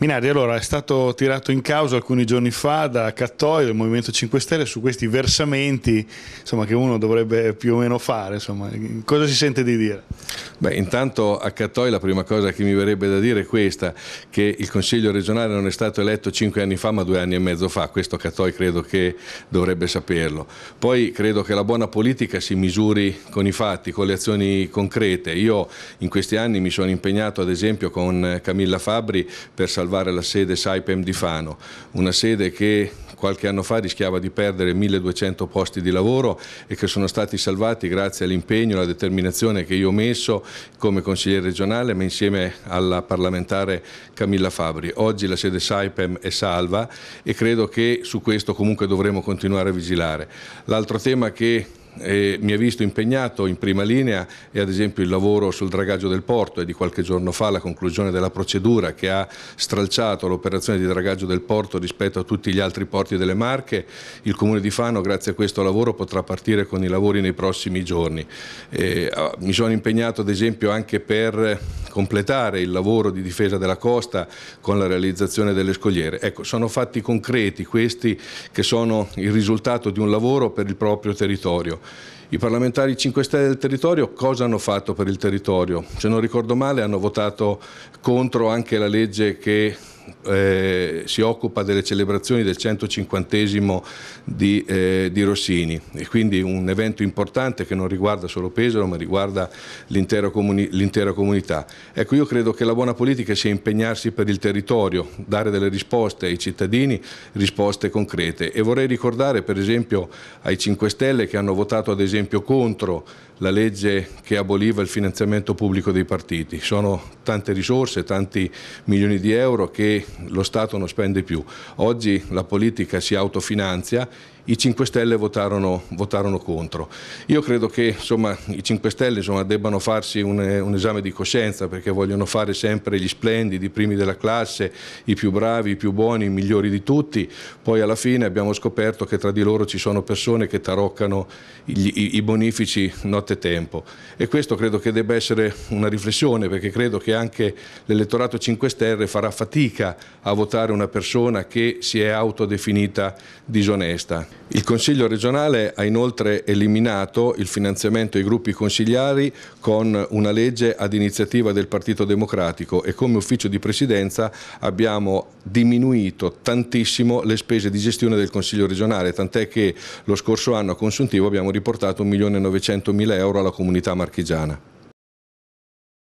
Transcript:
Minardi allora è stato tirato in causa alcuni giorni fa da Cattoi del Movimento 5 Stelle su questi versamenti insomma, che uno dovrebbe più o meno fare. Insomma. Cosa si sente di dire? Beh, intanto a Cattoi la prima cosa che mi verrebbe da dire è questa, che il Consiglio regionale non è stato eletto cinque anni fa ma due anni e mezzo fa, questo Cattoi credo che dovrebbe saperlo. Poi credo che la buona politica si misuri con i fatti, con le azioni concrete. Io in questi anni mi sono impegnato ad esempio con Camilla Fabri per salvare la sede Saipem di Fano, una sede che qualche anno fa rischiava di perdere 1200 posti di lavoro e che sono stati salvati grazie all'impegno, e alla determinazione che io ho messo come consigliere regionale ma insieme alla parlamentare Camilla Fabri. Oggi la sede Saipem è salva e credo che su questo comunque dovremo continuare a vigilare. L'altro tema che e mi ha visto impegnato in prima linea e ad esempio il lavoro sul dragaggio del porto e di qualche giorno fa la conclusione della procedura che ha stralciato l'operazione di dragaggio del porto rispetto a tutti gli altri porti delle Marche, il Comune di Fano grazie a questo lavoro potrà partire con i lavori nei prossimi giorni. E, ah, mi sono impegnato ad esempio anche per completare il lavoro di difesa della costa con la realizzazione delle scogliere. Ecco, sono fatti concreti questi che sono il risultato di un lavoro per il proprio territorio. I parlamentari 5 Stelle del territorio cosa hanno fatto per il territorio? Se non ricordo male hanno votato contro anche la legge che eh, si occupa delle celebrazioni del 150 di, eh, di, Rossini e quindi un evento importante che non riguarda solo Pesaro ma riguarda l'intera comuni comunità. Ecco io credo che la buona politica sia impegnarsi per il territorio, dare delle risposte ai cittadini, risposte concrete e vorrei ricordare per esempio ai 5 Stelle che hanno votato ad esempio contro la legge che aboliva il finanziamento pubblico dei partiti. Sono tante risorse, tanti milioni di euro che lo Stato non spende più. Oggi la politica si autofinanzia, i 5 Stelle votarono, votarono contro. Io credo che insomma, i 5 Stelle insomma, debbano farsi un, un, esame di coscienza perché vogliono fare sempre gli splendidi, i primi della classe, i più bravi, i più buoni, i migliori di tutti. Poi alla fine abbiamo scoperto che tra di loro ci sono persone che taroccano gli, i, i bonifici notte tempo. E questo credo che debba essere una riflessione perché credo che anche l'elettorato 5 Stelle farà fatica a votare una persona che si è autodefinita disonesta. Il Consiglio regionale ha inoltre eliminato il finanziamento ai gruppi consigliari con una legge ad iniziativa del Partito Democratico e come ufficio di presidenza abbiamo diminuito tantissimo le spese di gestione del Consiglio regionale, tant'è che lo scorso anno a consuntivo abbiamo riportato 1.900.000 euro alla comunità marchigiana.